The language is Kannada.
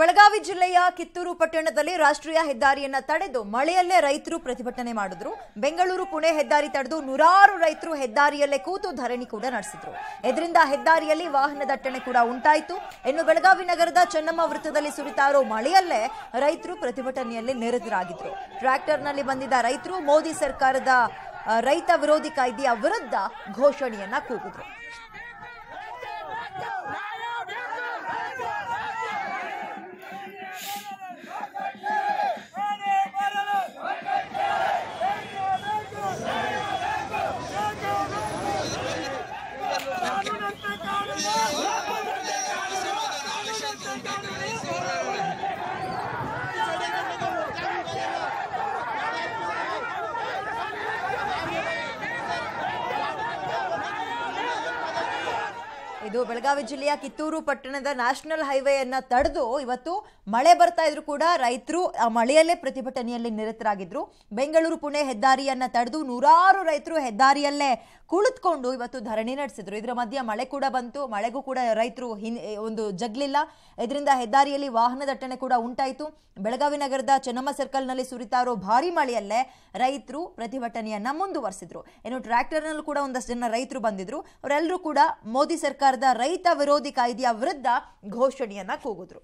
ಬೆಳಗಾವಿ ಜಿಲ್ಲೆಯ ಕಿತ್ತೂರು ಪಟ್ಟಣದಲ್ಲಿ ರಾಷ್ಟ್ರೀಯ ಹೆದ್ದಾರಿಯನ್ನ ತಡೆದು ಮಳೆಯಲ್ಲೇ ರೈತರು ಪ್ರತಿಭಟನೆ ಮಾಡಿದ್ರು ಬೆಂಗಳೂರು ಪುಣೆ ಹೆದ್ದಾರಿ ತಡೆದು ನೂರಾರು ರೈತರು ಹೆದ್ದಾರಿಯಲ್ಲೇ ಕೂತು ಧರಣಿ ಕೂಡ ನಡೆಸಿದ್ರು ಇದರಿಂದ ಹೆದ್ದಾರಿಯಲ್ಲಿ ವಾಹನ ದಟ್ಟಣೆ ಕೂಡ ಉಂಟಾಯಿತು ಇನ್ನು ಬೆಳಗಾವಿ ನಗರದ ಚೆನ್ನಮ್ಮ ವೃತ್ತದಲ್ಲಿ ಸುರಿತಾರೋ ಮಳೆಯಲ್ಲೇ ರೈತರು ಪ್ರತಿಭಟನೆಯಲ್ಲಿ ನಿರತರಾಗಿದ್ರು ಟ್ರ್ಯಾಕ್ಟರ್ನಲ್ಲಿ ಬಂದಿದ್ದ ರೈತರು ಮೋದಿ ಸರ್ಕಾರದ ರೈತ ವಿರೋಧಿ ಕಾಯ್ದೆಯ ವಿರುದ್ಧ ಘೋಷಣೆಯನ್ನ ಕೂಗಿದ್ರು ಇದು ಬೆಳಗಾವಿ ಜಿಲ್ಲೆಯ ಕಿತ್ತೂರು ಪಟ್ಟಣದ ನ್ಯಾಷನಲ್ ಹೈವೇಯನ್ನ ತಡೆದು ಇವತ್ತು ಮಳೆ ಬರ್ತಾ ಇದ್ರು ಕೂಡ ರೈತರು ಆ ಮಳೆಯಲ್ಲೇ ಪ್ರತಿಭಟನೆಯಲ್ಲಿ ನಿರತರಾಗಿದ್ರು ಬೆಂಗಳೂರು ಪುಣೆ ಹೆದ್ದಾರಿಯನ್ನ ತಡೆದು ನೂರಾರು ರೈತರು ಹೆದ್ದಾರಿಯಲ್ಲೇ ಕುಳಿತುಕೊಂಡು ಇವತ್ತು ಧರಣಿ ನಡೆಸಿದ್ರು ಇದರ ಮಧ್ಯ ಮಳೆ ಕೂಡ ಬಂತು ಮಳೆಗೂ ಕೂಡ ರೈತರು ಹಿನ್ ಒಂದು ಜಗ್ಲಿಲ್ಲ ಇದರಿಂದ ಹೆದ್ದಾರಿಯಲ್ಲಿ ವಾಹನ ದಟ್ಟಣೆ ಕೂಡ ಉಂಟಾಯಿತು ಬೆಳಗಾವಿ ನಗರದ ಚೆನ್ನಮ್ಮ ಸರ್ಕಲ್ನಲ್ಲಿ ಸುರಿತಾ ಇರೋ ಭಾರಿ ಮಳೆಯಲ್ಲೇ ರೈತರು ಪ್ರತಿಭಟನೆಯನ್ನ ಮುಂದುವರೆಸಿದ್ರು ಏನು ಟ್ರ್ಯಾಕ್ಟರ್ನಲ್ಲೂ ಕೂಡ ಒಂದಷ್ಟು ಜನ ರೈತರು ಬಂದಿದ್ರು ಅವರೆಲ್ಲರೂ ಕೂಡ ಮೋದಿ ಸರ್ಕಾರದ ರೈತ ವಿರೋಧಿ ಕಾಯ್ದೆಯ ವಿರುದ್ಧ ಘೋಷಣೆಯನ್ನ ಕೂಗಿದ್ರು